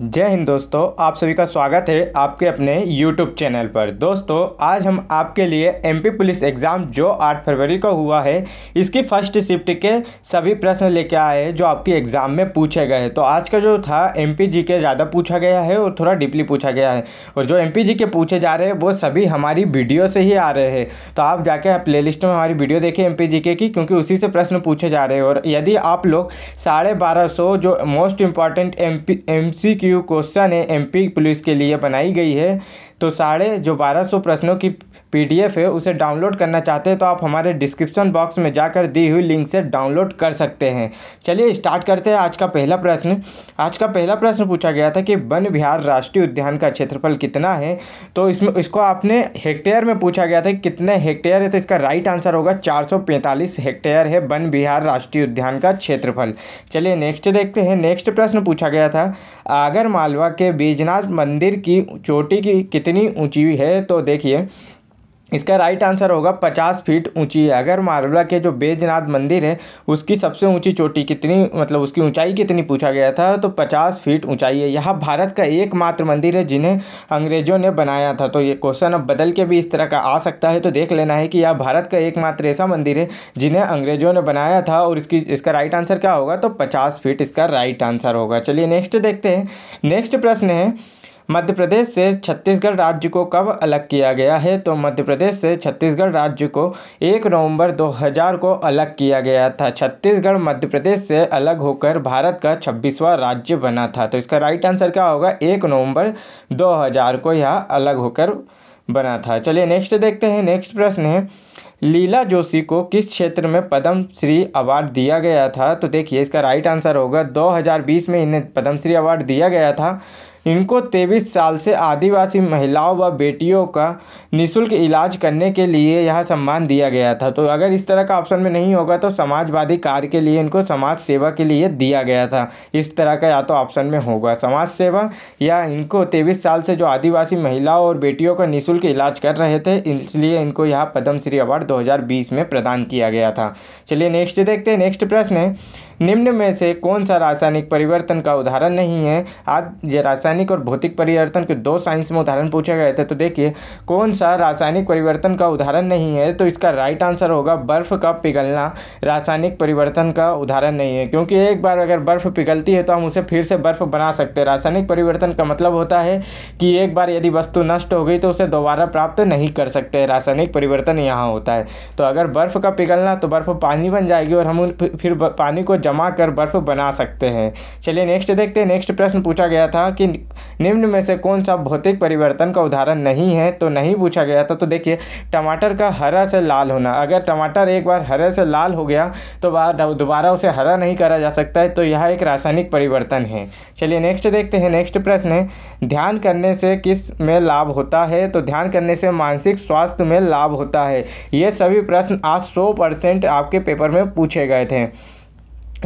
जय हिंद दोस्तों आप सभी का स्वागत है आपके अपने YouTube चैनल पर दोस्तों आज हम आपके लिए एमपी पुलिस एग्ज़ाम जो 8 फरवरी को हुआ है इसकी फर्स्ट शिफ्ट के सभी प्रश्न लेके आए हैं जो आपके एग्ज़ाम में पूछे गए हैं तो आज का जो था एम पी जी के ज़्यादा पूछा गया है और थोड़ा डीपली पूछा गया है और जो एम पी जी के पूछे जा रहे हैं वो सभी हमारी वीडियो से ही आ रहे हैं तो आप जाके प्ले लिस्ट में हमारी वीडियो देखें एम पी जी के की क्योंकि उसी से प्रश्न पूछे जा रहे हैं और यदि आप लोग साढ़े जो most important M P M C Q question है एमपी पुलिस के लिए बनाई गई है तो साढ़े जो बारह सौ प्रश्नों की पीडीएफ है उसे डाउनलोड करना चाहते हैं तो आप हमारे डिस्क्रिप्शन बॉक्स में जाकर दी हुई लिंक से डाउनलोड कर सकते हैं चलिए स्टार्ट करते हैं आज का पहला प्रश्न आज का पहला प्रश्न पूछा गया था कि वन बिहार राष्ट्रीय उद्यान का क्षेत्रफल कितना है तो इसमें इसको आपने हेक्टेयर में पूछा गया था कि कितने हेक्टेयर है तो इसका राइट आंसर होगा चार हेक्टेयर है वन बिहार राष्ट्रीय उद्यान का क्षेत्रफल चलिए नेक्स्ट देखते हैं नेक्स्ट प्रश्न पूछा गया था आगर मालवा के बीजनाथ मंदिर की चोटी की कितनी कितनी ऊंची है तो देखिए इसका राइट आंसर होगा पचास फीट ऊंची है अगर मारवला के जो बैजनाथ मंदिर है उसकी सबसे ऊंची चोटी कितनी मतलब उसकी ऊंचाई कितनी पूछा गया था तो पचास फीट ऊंचाई है यह भारत का एकमात्र मंदिर है जिन्हें अंग्रेजों ने बनाया था तो ये क्वेश्चन अब बदल के भी इस तरह का आ सकता है तो देख लेना है कि यह भारत का एकमात्र ऐसा मंदिर है जिन्हें अंग्रेजों ने बनाया था और इसकी इसका राइट आंसर क्या होगा तो पचास फीट इसका राइट आंसर होगा चलिए नेक्स्ट देखते हैं नेक्स्ट प्रश्न है मध्य प्रदेश से छत्तीसगढ़ राज्य को कब अलग किया गया है तो मध्य प्रदेश से छत्तीसगढ़ राज्य को एक नवंबर 2000 को अलग किया गया था छत्तीसगढ़ मध्य प्रदेश से अलग होकर भारत का छब्बीसवां राज्य बना था तो इसका राइट आंसर क्या होगा एक नवंबर 2000 को यह अलग होकर बना था चलिए नेक्स्ट देखते हैं नेक्स्ट प्रश्न है लीला जोशी को किस क्षेत्र में पद्मश्री अवार्ड दिया गया था तो देखिए इसका राइट आंसर होगा 2020 में इन्हें पद्मश्री अवार्ड दिया गया था इनको तेईस साल से आदिवासी महिलाओं व बेटियों का निःशुल्क इलाज करने के लिए यह सम्मान दिया गया था तो अगर इस तरह का ऑप्शन में नहीं होगा तो समाजवादी कार्य के लिए इनको समाज सेवा के लिए दिया गया था इस तरह का या तो ऑप्शन में होगा समाज सेवा या इनको तेईस साल से जो आदिवासी महिलाओं और बेटियों का निःशुल्क इलाज कर रहे थे इसलिए इनको यह पद्मश्री अवार्ड दो में प्रदान किया गया था चलिए नेक्स्ट देखते हैं नेक्स्ट प्रश्न है निम्न में से कौन सा रासायनिक परिवर्तन का उदाहरण नहीं है आज रासायनिक रासायनिक और भौतिक परिवर्तन के दो साइंस में उदाहरण पूछा गया था तो देखिए कौन सा रासायनिक परिवर्तन का उदाहरण नहीं है तो इसका राइट आंसर होगा बर्फ़ का पिघलना रासायनिक परिवर्तन का उदाहरण नहीं है क्योंकि एक बार अगर बर्फ़ पिघलती है तो हम उसे फिर से बर्फ़ बना सकते हैं रासायनिक परिवर्तन का मतलब होता है कि एक बार यदि वस्तु नष्ट हो गई तो उसे दोबारा प्राप्त नहीं कर सकते रासायनिक परिवर्तन यहाँ होता है तो अगर बर्फ़ का पिघलना तो बर्फ़ पानी बन जाएगी और हम फिर पानी को जमा कर बर्फ़ बना सकते हैं चलिए नेक्स्ट देखते हैं नेक्स्ट प्रश्न पूछा गया था कि निम्न में से कौन सा भौतिक परिवर्तन का उदाहरण नहीं है तो नहीं पूछा गया था तो देखिए टमाटर का हरा से लाल होना अगर टमाटर एक बार हरे से लाल हो गया तो दोबारा उसे हरा नहीं करा जा सकता है तो यह एक रासायनिक परिवर्तन है चलिए नेक्स्ट देखते हैं नेक्स्ट प्रश्न है ध्यान करने से किस में लाभ होता है तो ध्यान करने से मानसिक स्वास्थ्य में लाभ होता है ये सभी प्रश्न आज सौ परसेंट आपके पेपर में पूछे गए थे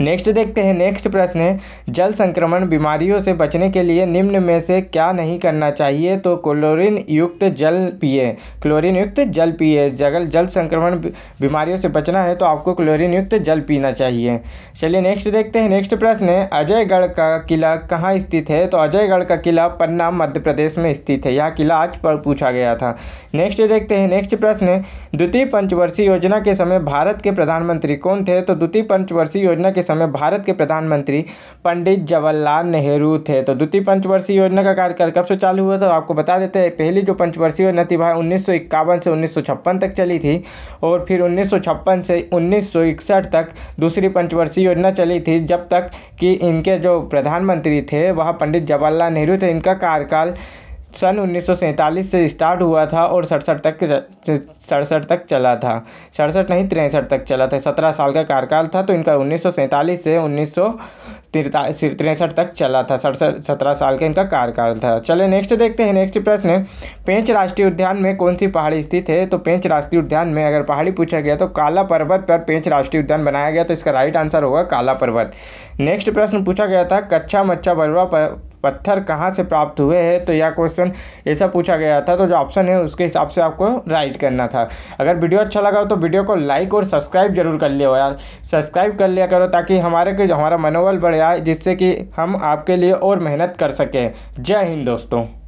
नेक्स्ट देखते हैं नेक्स्ट प्रश्न है जल संक्रमण बीमारियों से बचने के लिए निम्न में से क्या नहीं करना चाहिए तो क्लोरीन युक्त जल पिए क्लोरीन युक्त जल पिए जगल जल संक्रमण बीमारियों से बचना है तो आपको क्लोरीन युक्त जल पीना चाहिए चलिए नेक्स्ट देखते हैं नेक्स्ट प्रश्न है अजयगढ़ का किला कहाँ स्थित है तो अजयगढ़ का किला पन्ना मध्य प्रदेश में स्थित है यह किला आज पर पूछा गया था नेक्स्ट देखते हैं नेक्स्ट प्रश्न है द्वितीय पंचवर्षीय योजना के समय भारत के प्रधानमंत्री कौन थे तो द्वितीय पंचवर्षीय योजना के के समय भारत के प्रधानमंत्री पंडित जवाहरलाल नेहरू थे तो द्वितीय पंचवर्षीय योजना का कार्यकाल कब से चालू हुआ था तो आपको बता देते हैं पहली जो पंचवर्षीय योजना थी वह उन्नीस से उन्नीस तक चली थी और फिर उन्नीस से उन्नीस तक दूसरी पंचवर्षीय योजना चली थी जब तक कि इनके जो प्रधानमंत्री थे वह पंडित जवाहरलाल नेहरू थे इनका कार्यकाल सन उन्नीस से स्टार्ट हुआ था और सड़सठ तक सड़सठ तक चला था सड़सठ नहीं तिरसठ तक चला था सत्रह साल का कार्यकाल था तो इनका उन्नीस से उन्नीस तिरसठ तक चला था सड़सठ सत्रह साल का इनका कार्यकाल था चले नेक्स्ट देखते हैं नेक्स्ट प्रश्न पेंच राष्ट्रीय उद्यान में कौन सी पहाड़ी स्थित है तो पेंच राष्ट्रीय उद्यान में अगर पहाड़ी पूछा गया तो काला पर्वत पर पेंच राष्ट्रीय उद्यान बनाया गया तो इसका राइट आंसर होगा काला पर्वत नेक्स्ट प्रश्न पूछा गया था कच्छा मच्छा बलवा पत्थर कहाँ से प्राप्त हुए हैं तो यह क्वेश्चन ऐसा पूछा गया था तो जो ऑप्शन है उसके हिसाब से आपको राइट करना था अगर वीडियो अच्छा लगा हो तो वीडियो को लाइक और सब्सक्राइब जरूर कर लिया यार सब्सक्राइब कर लिया करो ताकि हमारे के हमारा मनोबल बढ़ जाए जिससे कि हम आपके लिए और मेहनत कर सकें जय हिंद दोस्तों